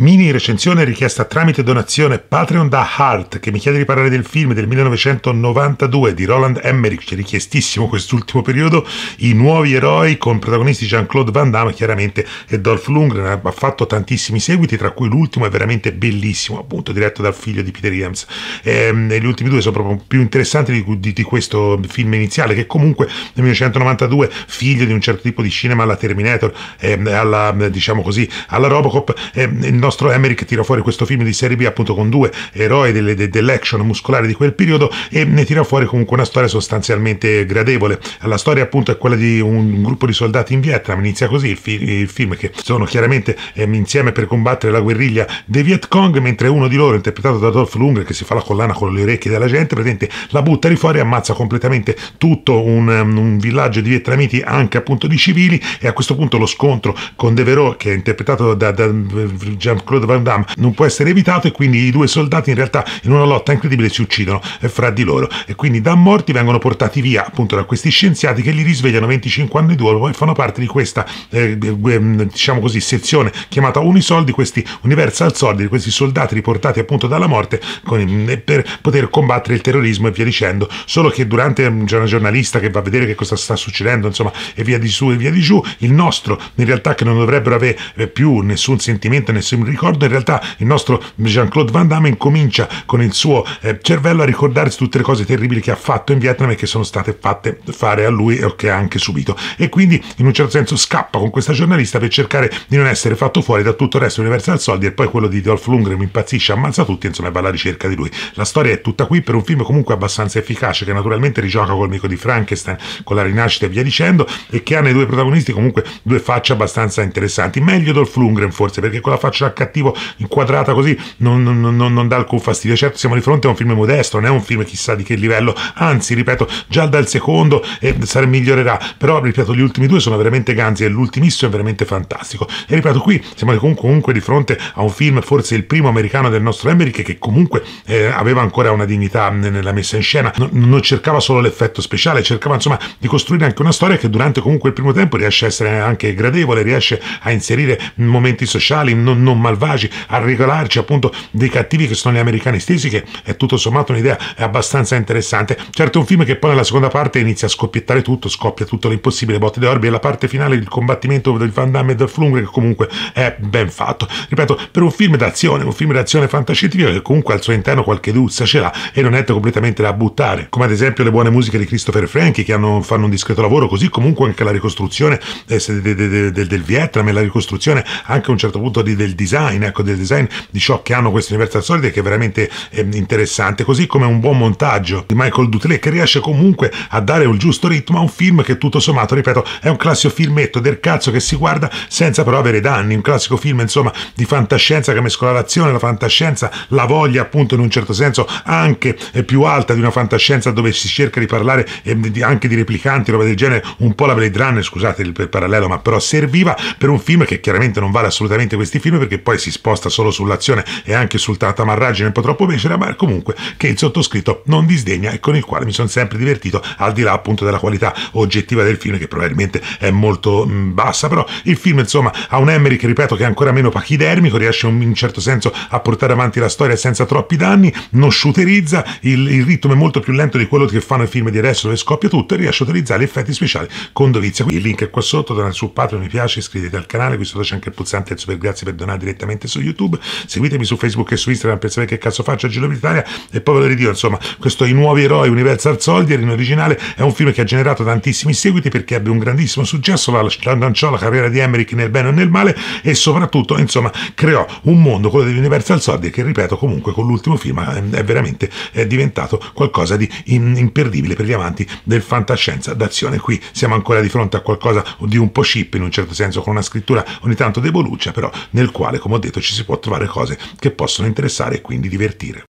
Mini recensione richiesta tramite donazione Patreon da Hart che mi chiede di parlare del film del 1992 di Roland Emmerich, richiestissimo quest'ultimo periodo, I nuovi eroi con protagonisti Jean-Claude Van Damme chiaramente e Dolph Lundgren, ha fatto tantissimi seguiti tra cui l'ultimo è veramente bellissimo, appunto diretto dal figlio di Peter Williams e, ehm, e, gli ultimi due sono proprio più interessanti di, di, di, questo film iniziale che comunque nel 1992 figlio di un certo tipo di cinema alla Terminator, eh, alla diciamo così, alla Robocop, eh, nostro Emmerich tira fuori questo film di serie B appunto con due eroi delle, de, dell'action muscolare di quel periodo e ne tira fuori comunque una storia sostanzialmente gradevole. La storia appunto è quella di un gruppo di soldati in Vietnam, inizia così il, fi- il film che sono chiaramente ehm, insieme per combattere la guerriglia dei Viet Cong, mentre uno di loro, interpretato da Dolph Lundgren, che si fa la collana con le orecchie della gente, presente, la butta lì fuori e ammazza completamente tutto un, ehm, un villaggio di vietnamiti, anche appunto di civili, e a questo punto lo scontro con Devereux, che è interpretato da, da, da Jean Jean-Claude Van Damme non può essere evitato e quindi i due soldati in realtà in una lotta incredibile si uccidono eh, fra di loro e quindi da morti vengono portati via appunto da questi scienziati che li risvegliano 25 anni dopo e fanno parte di questa eh, eh ehm, diciamo così sezione chiamata Unisoldi questi Universal Soldi questi soldati riportati appunto dalla morte con, eh, per poter combattere il terrorismo e via dicendo solo che durante mm, c'è una giornalista che va a vedere che cosa sta succedendo insomma e via di su e via di giù il nostro in realtà che non dovrebbero avere più nessun sentimento nessun ricordo, in realtà il nostro Jean-Claude Van Damme incomincia con il suo eh, cervello a ricordarsi tutte le cose terribili che ha fatto in Vietnam e che sono state fatte fare a lui o che ha anche subito. E quindi in un certo senso scappa con questa giornalista per cercare di non essere fatto fuori da tutto il resto Universal Soldier e poi quello di Dolph Lundgren impazzisce, ammazza tutti, insomma va alla ricerca di lui. La storia è tutta qui per un film comunque abbastanza efficace che naturalmente rigioca col mico di Frankenstein, con la rinascita e via dicendo e che ha nei due protagonisti comunque due facce abbastanza interessanti. Meglio Dolph Lundgren forse perché con la faccia cattivo inquadrata così non, non, non, non dà alcun fastidio. Certo, siamo di fronte a un film modesto, non è un film chissà di che livello, anzi, ripeto, già dal secondo eh, migliorerà, però ripeto, gli ultimi due sono veramente ganzi e l'ultimissimo è veramente fantastico. E ripeto, qui siamo comunque, comunque di fronte a un film, forse il primo americano del nostro Emmerich, che comunque eh, aveva ancora una dignità nella messa in scena, non, non cercava solo l'effetto speciale, cercava insomma di costruire anche una storia che durante comunque il primo tempo riesce a essere anche gradevole, riesce a inserire momenti sociali non, non malvagi, a regolarci appunto dei cattivi che sono gli americani stessi, che è tutto sommato un'idea abbastanza interessante. Certo è un film che poi nella seconda parte inizia a scoppiettare tutto, scoppia tutto l'impossibile, botte d'orbi e la parte finale il combattimento del Van Damme e del Flung che comunque è ben fatto. Ripeto, per un film d'azione, un film d'azione fantascientifica che comunque al suo interno qualche duzza ce l'ha e non è completamente da buttare, come ad esempio le buone musiche di Christopher Franchi che hanno, fanno un discreto lavoro, così comunque anche la ricostruzione eh, del, del, del Vietnam e la ricostruzione anche a un certo punto di, del disastro design, ecco, del design di ciò che hanno queste Universal Solid che è veramente eh, interessante, così come un buon montaggio di Michael Dutley che riesce comunque a dare un giusto ritmo a un film che tutto sommato, ripeto, è un classico filmetto del cazzo che si guarda senza però avere danni, un classico film insomma di fantascienza che mescola l'azione, la fantascienza, la voglia appunto in un certo senso anche eh, più alta di una fantascienza dove si cerca di parlare ehm, anche di replicanti, roba del genere, un po' la Blade Runner, scusate il parallelo, ma però serviva per un film che chiaramente non vale assolutamente questi film perché che poi si sposta solo sull'azione e anche sul tatamarraggine un po' troppo becera, ma comunque che il sottoscritto non disdegna e con il quale mi sono sempre divertito, al di là appunto della qualità oggettiva del film, che probabilmente è molto mh, mm, bassa, però il film insomma ha un Emery che ripeto che è ancora meno pachidermico, riesce in un certo senso a portare avanti la storia senza troppi danni, non shooterizza, il, il ritmo è molto più lento di quello che fanno i film di adesso dove scoppia tutto e riesce a utilizzare gli effetti speciali con dovizia. Quindi il link è qua sotto, dal su Patreon mi piace, iscrivetevi al canale, qui sotto c'è anche il pulsante del super grazie per donare direttamente su YouTube, seguitemi su Facebook e su Instagram per sapere che cazzo faccio a Giro d'Italia e poi ve lo ridio, insomma, questo I Nuovi Eroi Universal Soldier in originale è un film che ha generato tantissimi seguiti perché ebbe un grandissimo successo, lanciò la carriera di Emmerich nel bene o nel male e soprattutto, insomma, creò un mondo, quello degli Universal Soldier, che ripeto comunque con l'ultimo film eh, è veramente è diventato qualcosa di imperdibile per gli amanti del fantascienza d'azione. Qui siamo ancora di fronte a qualcosa di un po' chip in un certo senso, con una scrittura ogni tanto deboluccia, però nel quale come ho detto ci si può trovare cose che possono interessare e quindi divertire.